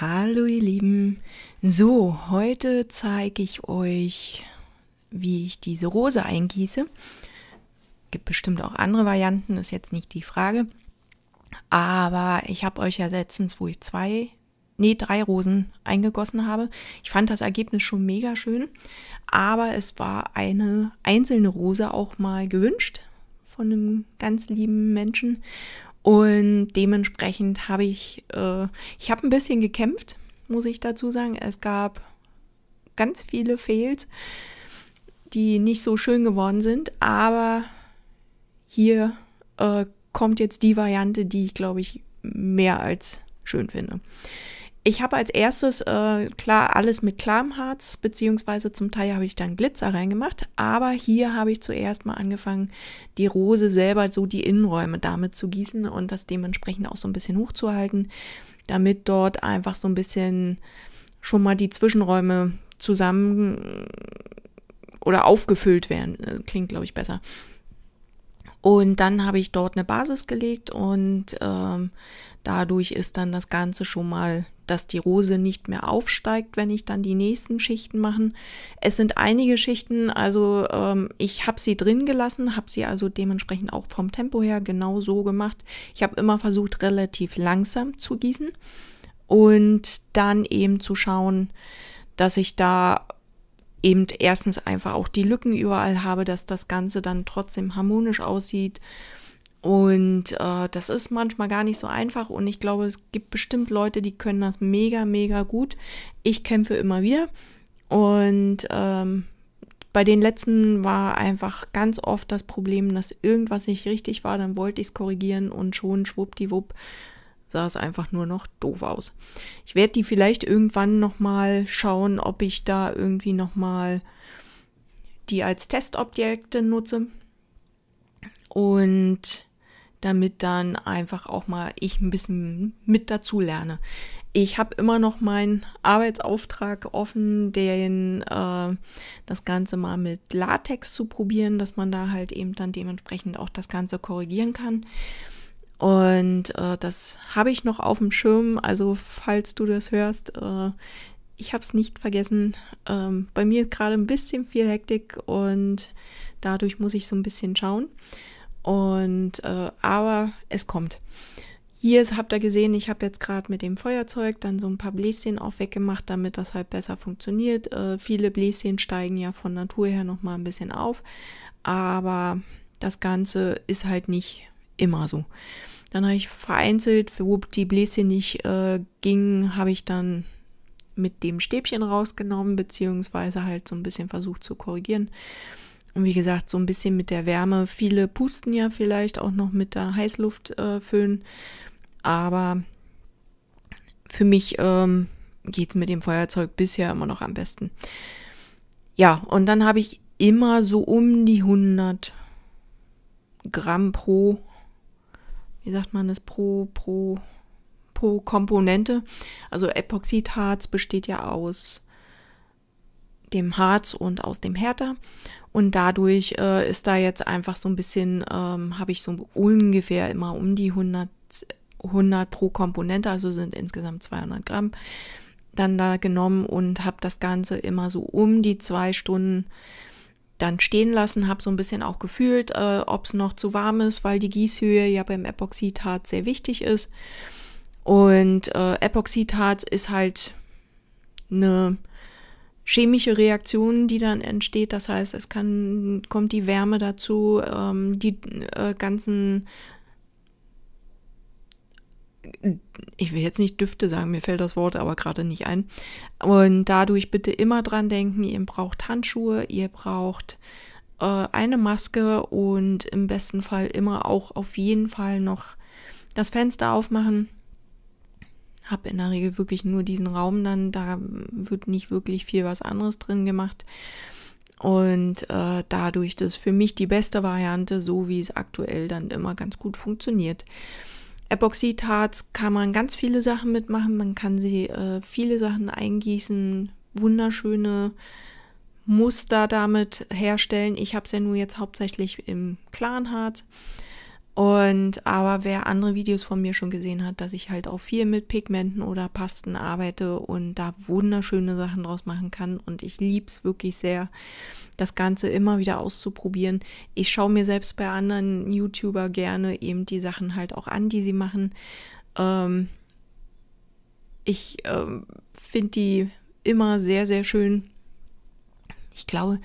Hallo ihr Lieben. So, heute zeige ich euch, wie ich diese Rose eingieße. Gibt bestimmt auch andere Varianten, ist jetzt nicht die Frage. Aber ich habe euch ja letztens, wo ich zwei, nee, drei Rosen eingegossen habe. Ich fand das Ergebnis schon mega schön, aber es war eine einzelne Rose auch mal gewünscht von einem ganz lieben Menschen. Und dementsprechend habe ich, äh, ich habe ein bisschen gekämpft, muss ich dazu sagen. Es gab ganz viele Fails, die nicht so schön geworden sind, aber hier äh, kommt jetzt die Variante, die ich, glaube ich, mehr als schön finde. Ich habe als erstes äh, klar alles mit klarem Harz, beziehungsweise zum Teil habe ich dann Glitzer reingemacht, aber hier habe ich zuerst mal angefangen, die Rose selber so die Innenräume damit zu gießen und das dementsprechend auch so ein bisschen hochzuhalten, damit dort einfach so ein bisschen schon mal die Zwischenräume zusammen äh, oder aufgefüllt werden. Äh, klingt, glaube ich, besser. Und dann habe ich dort eine Basis gelegt und ähm, dadurch ist dann das Ganze schon mal dass die Rose nicht mehr aufsteigt, wenn ich dann die nächsten Schichten mache. Es sind einige Schichten, also ähm, ich habe sie drin gelassen, habe sie also dementsprechend auch vom Tempo her genau so gemacht. Ich habe immer versucht, relativ langsam zu gießen und dann eben zu schauen, dass ich da eben erstens einfach auch die Lücken überall habe, dass das Ganze dann trotzdem harmonisch aussieht und äh, das ist manchmal gar nicht so einfach und ich glaube, es gibt bestimmt Leute, die können das mega, mega gut. Ich kämpfe immer wieder und ähm, bei den letzten war einfach ganz oft das Problem, dass irgendwas nicht richtig war, dann wollte ich es korrigieren und schon schwuppdiwupp sah es einfach nur noch doof aus. Ich werde die vielleicht irgendwann nochmal schauen, ob ich da irgendwie nochmal die als Testobjekte nutze. Und damit dann einfach auch mal ich ein bisschen mit dazu lerne. Ich habe immer noch meinen Arbeitsauftrag offen, den äh, das Ganze mal mit Latex zu probieren, dass man da halt eben dann dementsprechend auch das Ganze korrigieren kann. Und äh, das habe ich noch auf dem Schirm. Also falls du das hörst, äh, ich habe es nicht vergessen. Ähm, bei mir ist gerade ein bisschen viel Hektik und dadurch muss ich so ein bisschen schauen. Und äh, aber es kommt. Hier habt ihr gesehen, ich habe jetzt gerade mit dem Feuerzeug dann so ein paar Bläschen auch weggemacht, damit das halt besser funktioniert. Äh, viele Bläschen steigen ja von Natur her nochmal ein bisschen auf, aber das Ganze ist halt nicht immer so. Dann habe ich vereinzelt, wo die Bläschen nicht äh, gingen, habe ich dann mit dem Stäbchen rausgenommen, beziehungsweise halt so ein bisschen versucht zu korrigieren. Und wie gesagt, so ein bisschen mit der Wärme. Viele pusten ja vielleicht auch noch mit der Heißluft äh, füllen. Aber für mich ähm, geht es mit dem Feuerzeug bisher immer noch am besten. Ja, und dann habe ich immer so um die 100 Gramm pro, wie sagt man das, pro, pro, pro Komponente. Also Epoxidharz besteht ja aus dem Harz und aus dem Härter. Und dadurch äh, ist da jetzt einfach so ein bisschen, ähm, habe ich so ungefähr immer um die 100, 100 pro Komponente, also sind insgesamt 200 Gramm, dann da genommen und habe das Ganze immer so um die zwei Stunden dann stehen lassen, habe so ein bisschen auch gefühlt, äh, ob es noch zu warm ist, weil die Gießhöhe ja beim Epoxidharz sehr wichtig ist. Und äh, Epoxidharz ist halt eine chemische Reaktionen, die dann entsteht. Das heißt, es kann, kommt die Wärme dazu, ähm, die äh, ganzen, ich will jetzt nicht Düfte sagen, mir fällt das Wort aber gerade nicht ein. Und dadurch bitte immer dran denken, ihr braucht Handschuhe, ihr braucht äh, eine Maske und im besten Fall immer auch auf jeden Fall noch das Fenster aufmachen habe in der Regel wirklich nur diesen Raum dann, da wird nicht wirklich viel was anderes drin gemacht. Und äh, dadurch das für mich die beste Variante, so wie es aktuell dann immer ganz gut funktioniert. Epoxidharz kann man ganz viele Sachen mitmachen, man kann sie äh, viele Sachen eingießen, wunderschöne Muster damit herstellen. Ich habe es ja nur jetzt hauptsächlich im klaren Harz. Und aber wer andere Videos von mir schon gesehen hat, dass ich halt auch viel mit Pigmenten oder Pasten arbeite und da wunderschöne Sachen draus machen kann. Und ich lieb's wirklich sehr, das Ganze immer wieder auszuprobieren. Ich schaue mir selbst bei anderen YouTuber gerne eben die Sachen halt auch an, die sie machen. Ähm, ich ähm, finde die immer sehr, sehr schön. Ich glaube,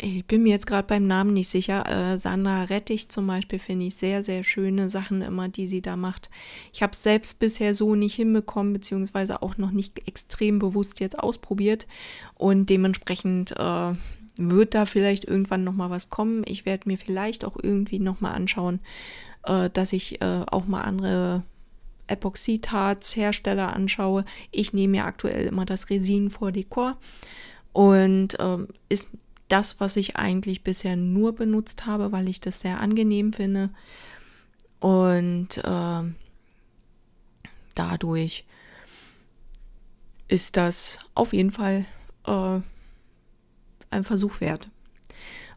ich bin mir jetzt gerade beim Namen nicht sicher. Äh, Sandra Rettich zum Beispiel finde ich sehr, sehr schöne Sachen immer, die sie da macht. Ich habe es selbst bisher so nicht hinbekommen, beziehungsweise auch noch nicht extrem bewusst jetzt ausprobiert. Und dementsprechend äh, wird da vielleicht irgendwann nochmal was kommen. Ich werde mir vielleicht auch irgendwie nochmal anschauen, äh, dass ich äh, auch mal andere Epoxidharz-Hersteller anschaue. Ich nehme ja aktuell immer das Resin vor Dekor und ähm, ist das, was ich eigentlich bisher nur benutzt habe, weil ich das sehr angenehm finde. Und äh, dadurch ist das auf jeden Fall äh, ein Versuch wert.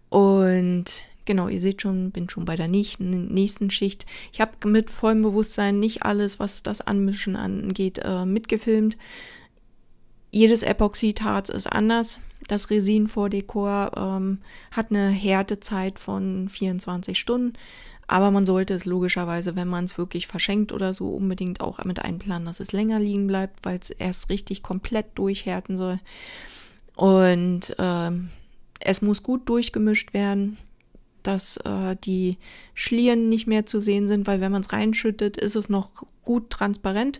Und genau, ihr seht schon, bin schon bei der nächsten, Schicht. Ich habe mit vollem Bewusstsein nicht alles, was das Anmischen angeht, äh, mitgefilmt. Jedes Epoxidharz ist anders. Das Resin-Vordekor ähm, hat eine Härtezeit von 24 Stunden, aber man sollte es logischerweise, wenn man es wirklich verschenkt oder so, unbedingt auch mit einplanen, dass es länger liegen bleibt, weil es erst richtig komplett durchhärten soll. Und ähm, es muss gut durchgemischt werden, dass äh, die Schlieren nicht mehr zu sehen sind, weil wenn man es reinschüttet, ist es noch gut transparent.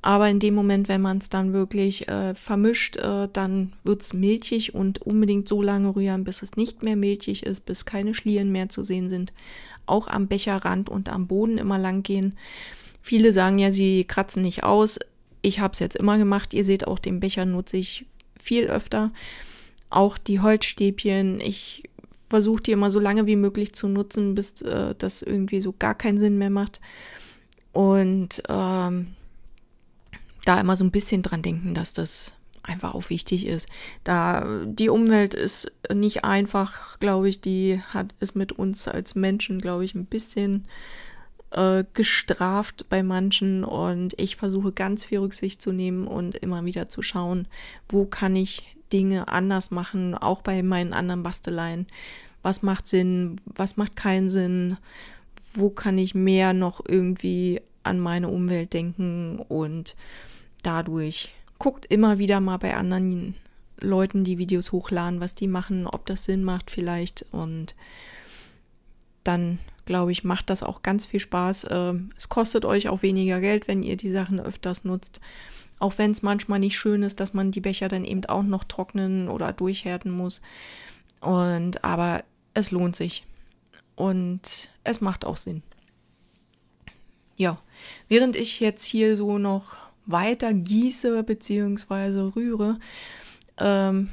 Aber in dem Moment, wenn man es dann wirklich äh, vermischt, äh, dann wird es milchig und unbedingt so lange rühren, bis es nicht mehr milchig ist, bis keine Schlieren mehr zu sehen sind. Auch am Becherrand und am Boden immer lang gehen. Viele sagen ja, sie kratzen nicht aus. Ich habe es jetzt immer gemacht. Ihr seht auch, den Becher nutze ich viel öfter. Auch die Holzstäbchen. Ich versuche die immer so lange wie möglich zu nutzen, bis äh, das irgendwie so gar keinen Sinn mehr macht. Und ähm, da immer so ein bisschen dran denken, dass das einfach auch wichtig ist. Da die Umwelt ist nicht einfach, glaube ich, die hat es mit uns als Menschen, glaube ich, ein bisschen äh, gestraft bei manchen und ich versuche ganz viel Rücksicht zu nehmen und immer wieder zu schauen, wo kann ich Dinge anders machen, auch bei meinen anderen Basteleien. Was macht Sinn, was macht keinen Sinn, wo kann ich mehr noch irgendwie an meine Umwelt denken und dadurch. Guckt immer wieder mal bei anderen Leuten, die Videos hochladen, was die machen, ob das Sinn macht vielleicht. Und dann, glaube ich, macht das auch ganz viel Spaß. Ähm, es kostet euch auch weniger Geld, wenn ihr die Sachen öfters nutzt. Auch wenn es manchmal nicht schön ist, dass man die Becher dann eben auch noch trocknen oder durchhärten muss. Und aber es lohnt sich. Und es macht auch Sinn. Ja, während ich jetzt hier so noch weiter gieße bzw. rühre, ähm,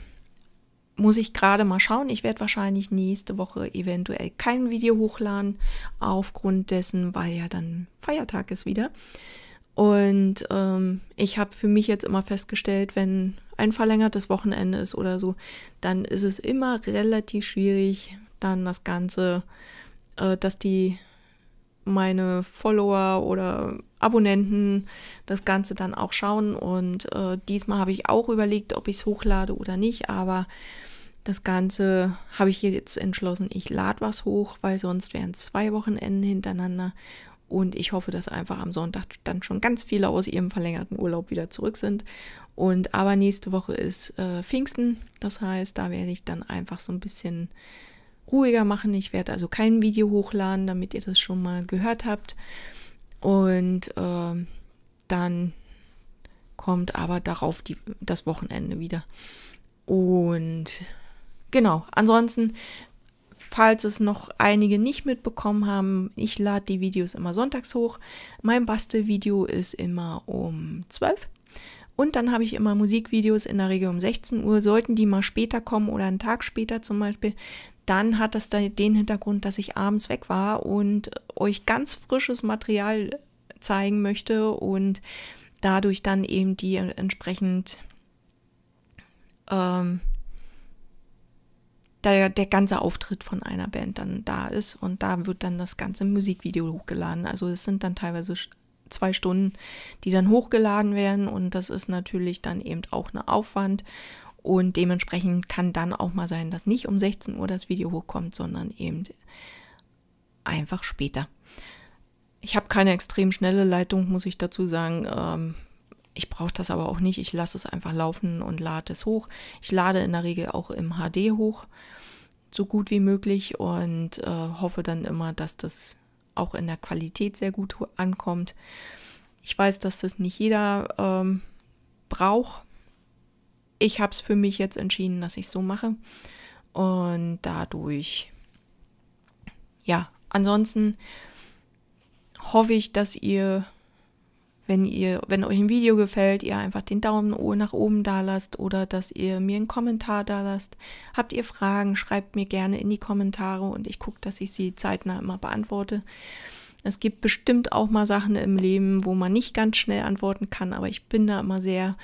muss ich gerade mal schauen. Ich werde wahrscheinlich nächste Woche eventuell kein Video hochladen, aufgrund dessen, weil ja dann Feiertag ist wieder. Und ähm, ich habe für mich jetzt immer festgestellt, wenn ein verlängertes Wochenende ist oder so, dann ist es immer relativ schwierig, dann das Ganze, äh, dass die meine Follower oder Abonnenten das Ganze dann auch schauen. Und äh, diesmal habe ich auch überlegt, ob ich es hochlade oder nicht. Aber das Ganze habe ich jetzt entschlossen, ich lade was hoch, weil sonst wären zwei Wochenenden hintereinander. Und ich hoffe, dass einfach am Sonntag dann schon ganz viele aus ihrem verlängerten Urlaub wieder zurück sind. Und aber nächste Woche ist äh, Pfingsten. Das heißt, da werde ich dann einfach so ein bisschen ruhiger machen. Ich werde also kein Video hochladen, damit ihr das schon mal gehört habt. Und äh, dann kommt aber darauf die, das Wochenende wieder. Und genau, ansonsten, falls es noch einige nicht mitbekommen haben, ich lade die Videos immer sonntags hoch. Mein Bastelvideo ist immer um 12 und dann habe ich immer Musikvideos in der Regel um 16 Uhr. Sollten die mal später kommen oder einen Tag später zum Beispiel, dann hat das dann den Hintergrund, dass ich abends weg war und euch ganz frisches Material zeigen möchte und dadurch dann eben die entsprechend ähm, der, der ganze Auftritt von einer Band dann da ist und da wird dann das ganze Musikvideo hochgeladen. Also es sind dann teilweise zwei Stunden, die dann hochgeladen werden und das ist natürlich dann eben auch ein Aufwand und dementsprechend kann dann auch mal sein, dass nicht um 16 Uhr das Video hochkommt, sondern eben einfach später. Ich habe keine extrem schnelle Leitung, muss ich dazu sagen. Ähm, ich brauche das aber auch nicht. Ich lasse es einfach laufen und lade es hoch. Ich lade in der Regel auch im HD hoch, so gut wie möglich und äh, hoffe dann immer, dass das auch in der Qualität sehr gut ankommt. Ich weiß, dass das nicht jeder ähm, braucht ich habe es für mich jetzt entschieden, dass ich so mache. Und dadurch, ja, ansonsten hoffe ich, dass ihr, wenn ihr, wenn euch ein Video gefällt, ihr einfach den Daumen nach oben da lasst oder dass ihr mir einen Kommentar da lasst. Habt ihr Fragen, schreibt mir gerne in die Kommentare und ich gucke, dass ich sie zeitnah immer beantworte. Es gibt bestimmt auch mal Sachen im Leben, wo man nicht ganz schnell antworten kann, aber ich bin da immer sehr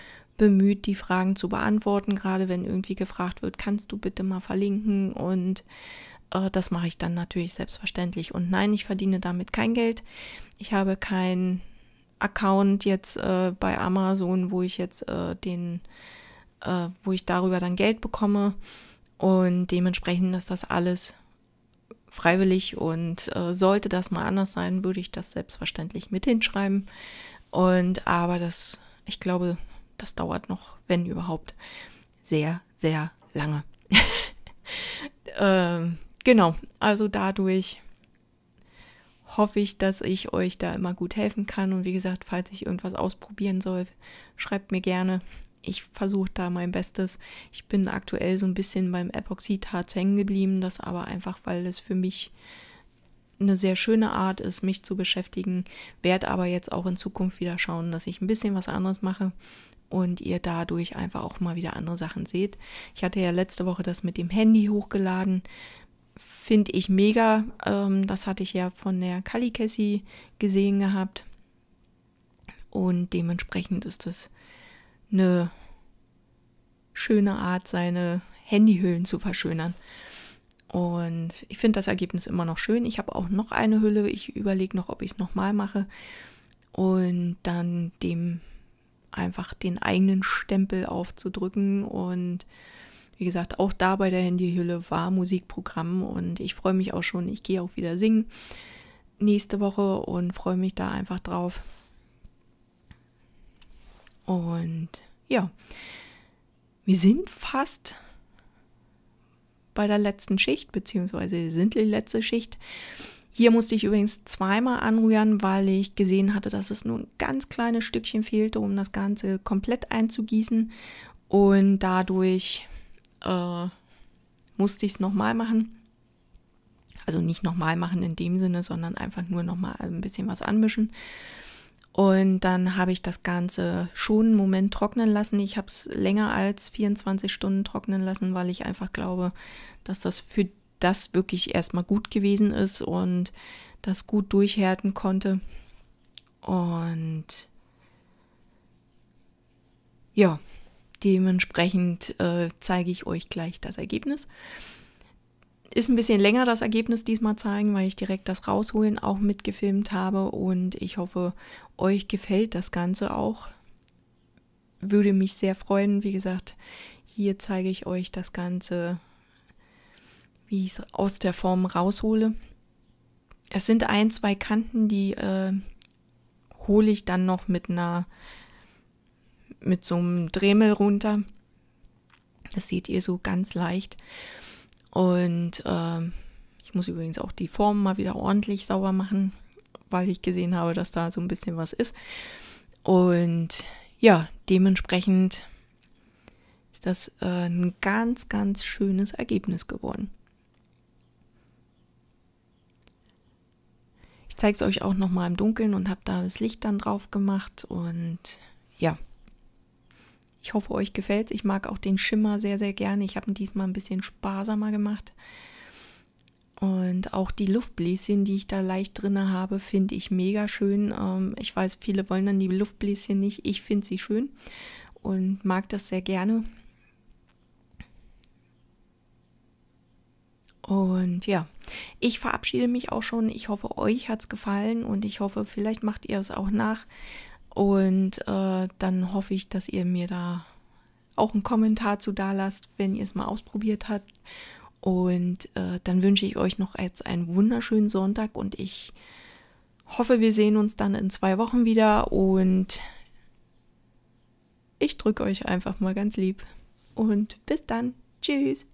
bemüht, die Fragen zu beantworten, gerade wenn irgendwie gefragt wird, kannst du bitte mal verlinken und äh, das mache ich dann natürlich selbstverständlich. Und nein, ich verdiene damit kein Geld. Ich habe keinen Account jetzt äh, bei Amazon, wo ich jetzt äh, den, äh, wo ich darüber dann Geld bekomme. Und dementsprechend ist das alles freiwillig und äh, sollte das mal anders sein, würde ich das selbstverständlich mit hinschreiben. Und aber das, ich glaube, das dauert noch, wenn überhaupt, sehr, sehr lange. ähm, genau, also dadurch hoffe ich, dass ich euch da immer gut helfen kann. Und wie gesagt, falls ich irgendwas ausprobieren soll, schreibt mir gerne. Ich versuche da mein Bestes. Ich bin aktuell so ein bisschen beim Epoxidharz hängen geblieben, das aber einfach, weil es für mich eine sehr schöne Art ist, mich zu beschäftigen. Werde aber jetzt auch in Zukunft wieder schauen, dass ich ein bisschen was anderes mache, und ihr dadurch einfach auch mal wieder andere Sachen seht. Ich hatte ja letzte Woche das mit dem Handy hochgeladen. Finde ich mega. Ähm, das hatte ich ja von der Kali Cassie gesehen gehabt. Und dementsprechend ist das eine schöne Art, seine Handyhüllen zu verschönern. Und ich finde das Ergebnis immer noch schön. Ich habe auch noch eine Hülle. Ich überlege noch, ob ich es nochmal mache. Und dann dem einfach den eigenen Stempel aufzudrücken. Und wie gesagt, auch da bei der Handyhülle war Musikprogramm und ich freue mich auch schon. Ich gehe auch wieder singen nächste Woche und freue mich da einfach drauf. Und ja, wir sind fast bei der letzten Schicht, beziehungsweise sind die letzte Schicht. Hier musste ich übrigens zweimal anrühren, weil ich gesehen hatte, dass es nur ein ganz kleines Stückchen fehlte, um das Ganze komplett einzugießen. Und dadurch äh, musste ich es nochmal machen. Also nicht nochmal machen in dem Sinne, sondern einfach nur nochmal ein bisschen was anmischen. Und dann habe ich das Ganze schon einen Moment trocknen lassen. Ich habe es länger als 24 Stunden trocknen lassen, weil ich einfach glaube, dass das für das wirklich erstmal gut gewesen ist und das gut durchhärten konnte. Und ja, dementsprechend äh, zeige ich euch gleich das Ergebnis. Ist ein bisschen länger das Ergebnis diesmal zeigen, weil ich direkt das Rausholen auch mitgefilmt habe und ich hoffe, euch gefällt das Ganze auch. Würde mich sehr freuen. Wie gesagt, hier zeige ich euch das Ganze wie ich es aus der Form raushole. Es sind ein, zwei Kanten, die äh, hole ich dann noch mit einer mit so einem Dremel runter. Das seht ihr so ganz leicht. Und äh, ich muss übrigens auch die Form mal wieder ordentlich sauber machen, weil ich gesehen habe, dass da so ein bisschen was ist. Und ja, dementsprechend ist das äh, ein ganz, ganz schönes Ergebnis geworden. zeige es euch auch noch mal im Dunkeln und habe da das Licht dann drauf gemacht. Und ja, ich hoffe, euch gefällt es. Ich mag auch den Schimmer sehr, sehr gerne. Ich habe ihn diesmal ein bisschen sparsamer gemacht. Und auch die Luftbläschen, die ich da leicht drin habe, finde ich mega schön. Ähm, ich weiß, viele wollen dann die Luftbläschen nicht. Ich finde sie schön und mag das sehr gerne. Und ja, ich verabschiede mich auch schon. Ich hoffe, euch hat es gefallen und ich hoffe, vielleicht macht ihr es auch nach. Und äh, dann hoffe ich, dass ihr mir da auch einen Kommentar zu da lasst, wenn ihr es mal ausprobiert habt. Und äh, dann wünsche ich euch noch jetzt einen wunderschönen Sonntag und ich hoffe, wir sehen uns dann in zwei Wochen wieder und ich drücke euch einfach mal ganz lieb. Und bis dann. Tschüss.